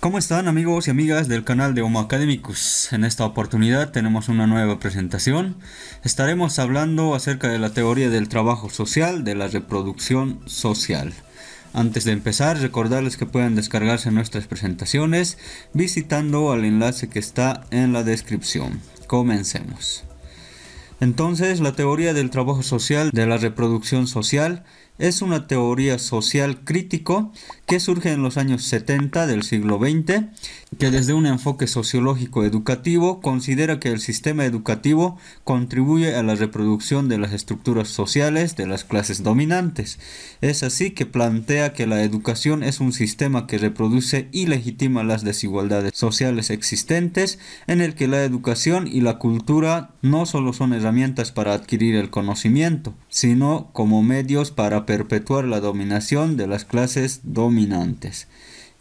¿Cómo están amigos y amigas del canal de Homo Academicus? En esta oportunidad tenemos una nueva presentación. Estaremos hablando acerca de la teoría del trabajo social, de la reproducción social. Antes de empezar, recordarles que pueden descargarse nuestras presentaciones visitando al enlace que está en la descripción. Comencemos. Entonces, la teoría del trabajo social, de la reproducción social, es una teoría social crítico que surge en los años 70 del siglo XX, que desde un enfoque sociológico educativo considera que el sistema educativo contribuye a la reproducción de las estructuras sociales de las clases dominantes. Es así que plantea que la educación es un sistema que reproduce y legitima las desigualdades sociales existentes, en el que la educación y la cultura no solo son herramientas para adquirir el conocimiento, sino como medios para perpetuar la dominación de las clases dominantes.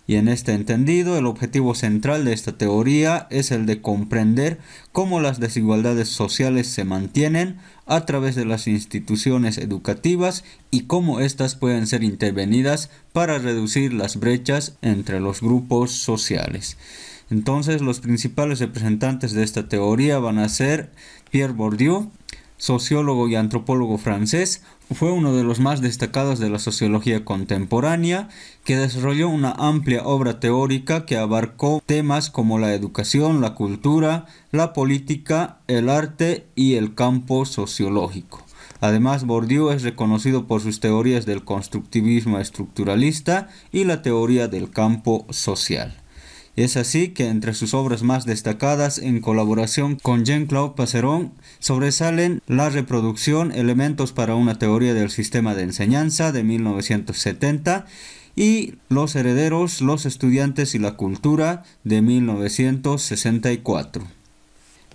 Y en este entendido, el objetivo central de esta teoría es el de comprender cómo las desigualdades sociales se mantienen a través de las instituciones educativas y cómo éstas pueden ser intervenidas para reducir las brechas entre los grupos sociales. Entonces, los principales representantes de esta teoría van a ser Pierre Bourdieu, sociólogo y antropólogo francés, fue uno de los más destacados de la sociología contemporánea, que desarrolló una amplia obra teórica que abarcó temas como la educación, la cultura, la política, el arte y el campo sociológico. Además, Bourdieu es reconocido por sus teorías del constructivismo estructuralista y la teoría del campo social. Es así que entre sus obras más destacadas en colaboración con Jean-Claude Passeron sobresalen la reproducción Elementos para una teoría del sistema de enseñanza de 1970 y Los herederos, los estudiantes y la cultura de 1964.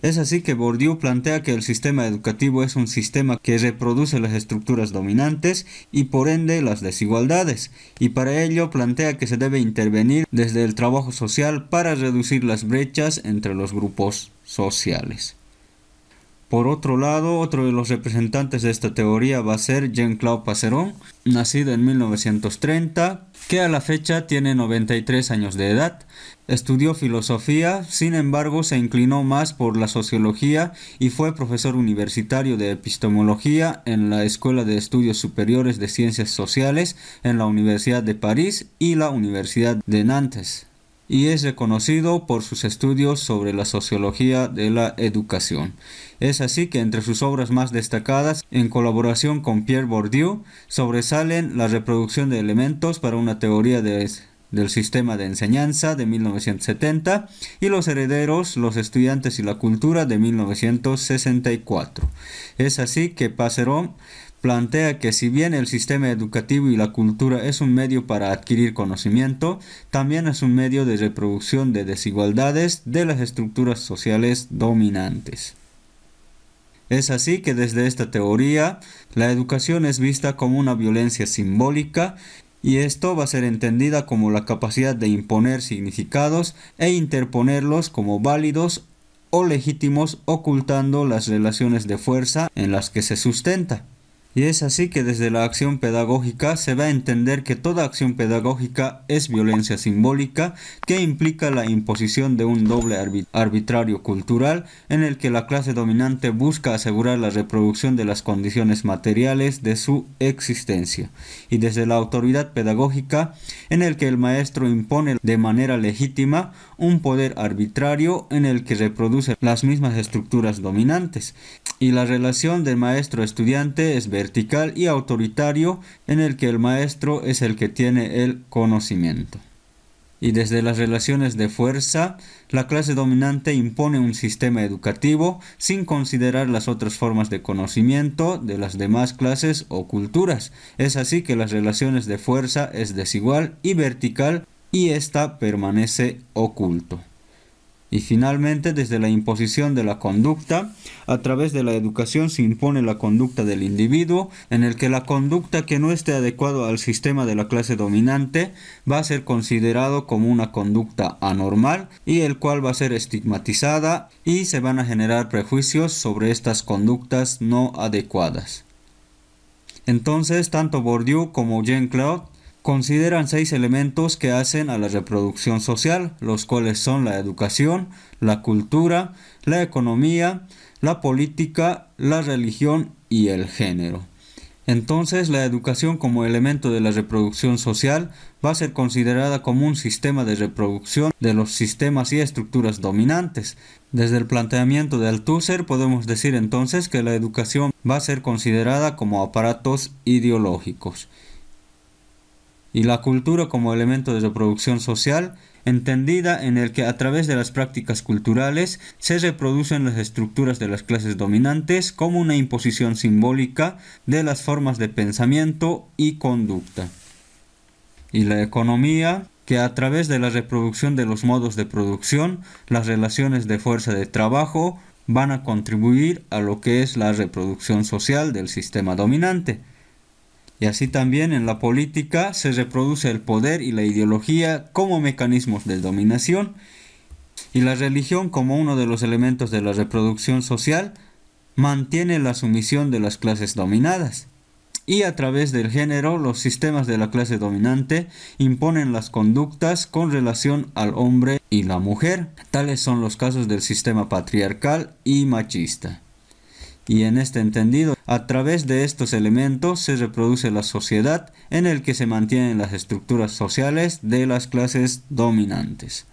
Es así que Bourdieu plantea que el sistema educativo es un sistema que reproduce las estructuras dominantes y por ende las desigualdades, y para ello plantea que se debe intervenir desde el trabajo social para reducir las brechas entre los grupos sociales. Por otro lado, otro de los representantes de esta teoría va a ser Jean-Claude Passeron, nacido en 1930, que a la fecha tiene 93 años de edad. Estudió filosofía, sin embargo se inclinó más por la sociología y fue profesor universitario de epistemología en la Escuela de Estudios Superiores de Ciencias Sociales en la Universidad de París y la Universidad de Nantes y es reconocido por sus estudios sobre la sociología de la educación. Es así que entre sus obras más destacadas, en colaboración con Pierre Bourdieu, sobresalen la reproducción de elementos para una teoría del sistema de enseñanza de 1970 y Los herederos, los estudiantes y la cultura de 1964. Es así que Pacerón plantea que si bien el sistema educativo y la cultura es un medio para adquirir conocimiento, también es un medio de reproducción de desigualdades de las estructuras sociales dominantes. Es así que desde esta teoría, la educación es vista como una violencia simbólica y esto va a ser entendida como la capacidad de imponer significados e interponerlos como válidos o legítimos ocultando las relaciones de fuerza en las que se sustenta. Y es así que desde la acción pedagógica se va a entender que toda acción pedagógica es violencia simbólica que implica la imposición de un doble arbitrario cultural en el que la clase dominante busca asegurar la reproducción de las condiciones materiales de su existencia. Y desde la autoridad pedagógica en el que el maestro impone de manera legítima un poder arbitrario en el que reproduce las mismas estructuras dominantes y la relación del maestro-estudiante es vertical y autoritario en el que el maestro es el que tiene el conocimiento. Y desde las relaciones de fuerza, la clase dominante impone un sistema educativo sin considerar las otras formas de conocimiento de las demás clases o culturas. Es así que las relaciones de fuerza es desigual y vertical y ésta permanece oculto. Y finalmente, desde la imposición de la conducta, a través de la educación se impone la conducta del individuo, en el que la conducta que no esté adecuada al sistema de la clase dominante va a ser considerado como una conducta anormal y el cual va a ser estigmatizada y se van a generar prejuicios sobre estas conductas no adecuadas. Entonces, tanto Bourdieu como Jean-Claude consideran seis elementos que hacen a la reproducción social, los cuales son la educación, la cultura, la economía, la política, la religión y el género. Entonces, la educación como elemento de la reproducción social va a ser considerada como un sistema de reproducción de los sistemas y estructuras dominantes. Desde el planteamiento de Althusser podemos decir entonces que la educación va a ser considerada como aparatos ideológicos y la cultura como elemento de reproducción social, entendida en el que a través de las prácticas culturales se reproducen las estructuras de las clases dominantes como una imposición simbólica de las formas de pensamiento y conducta. Y la economía, que a través de la reproducción de los modos de producción, las relaciones de fuerza de trabajo, van a contribuir a lo que es la reproducción social del sistema dominante. Y así también en la política se reproduce el poder y la ideología como mecanismos de dominación y la religión como uno de los elementos de la reproducción social mantiene la sumisión de las clases dominadas. Y a través del género, los sistemas de la clase dominante imponen las conductas con relación al hombre y la mujer. Tales son los casos del sistema patriarcal y machista. Y en este entendido, a través de estos elementos se reproduce la sociedad en el que se mantienen las estructuras sociales de las clases dominantes.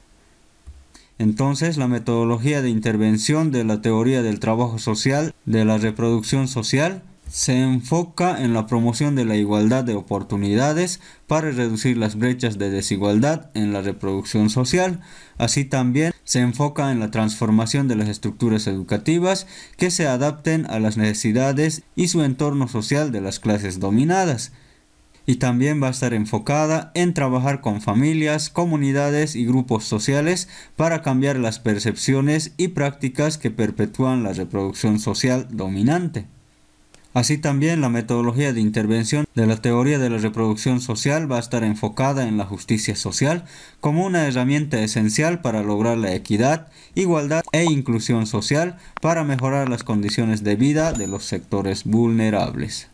Entonces, la metodología de intervención de la teoría del trabajo social, de la reproducción social, se enfoca en la promoción de la igualdad de oportunidades para reducir las brechas de desigualdad en la reproducción social, así también se enfoca en la transformación de las estructuras educativas que se adapten a las necesidades y su entorno social de las clases dominadas. Y también va a estar enfocada en trabajar con familias, comunidades y grupos sociales para cambiar las percepciones y prácticas que perpetúan la reproducción social dominante. Así también la metodología de intervención de la teoría de la reproducción social va a estar enfocada en la justicia social como una herramienta esencial para lograr la equidad, igualdad e inclusión social para mejorar las condiciones de vida de los sectores vulnerables.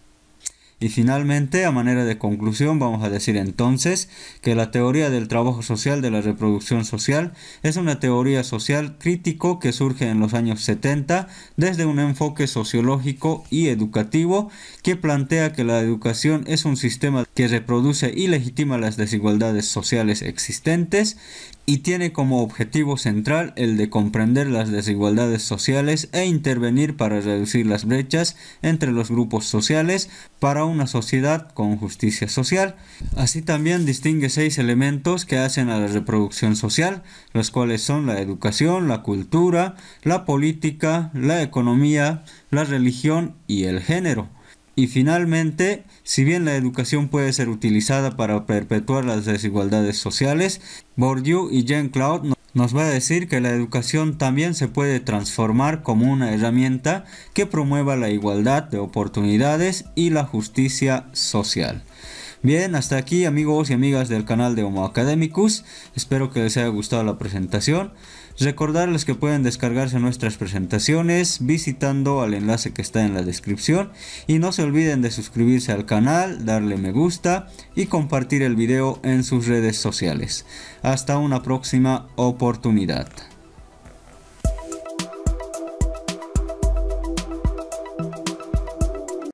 Y finalmente, a manera de conclusión, vamos a decir entonces que la teoría del trabajo social de la reproducción social es una teoría social crítico que surge en los años 70 desde un enfoque sociológico y educativo que plantea que la educación es un sistema que reproduce y legitima las desigualdades sociales existentes, y tiene como objetivo central el de comprender las desigualdades sociales e intervenir para reducir las brechas entre los grupos sociales para una sociedad con justicia social. Así también distingue seis elementos que hacen a la reproducción social, los cuales son la educación, la cultura, la política, la economía, la religión y el género. Y finalmente, si bien la educación puede ser utilizada para perpetuar las desigualdades sociales, Bourdieu y Jean-Claude nos va a decir que la educación también se puede transformar como una herramienta que promueva la igualdad de oportunidades y la justicia social. Bien, hasta aquí amigos y amigas del canal de Homo Academicus, espero que les haya gustado la presentación. Recordarles que pueden descargarse nuestras presentaciones visitando al enlace que está en la descripción y no se olviden de suscribirse al canal, darle me gusta y compartir el video en sus redes sociales. Hasta una próxima oportunidad.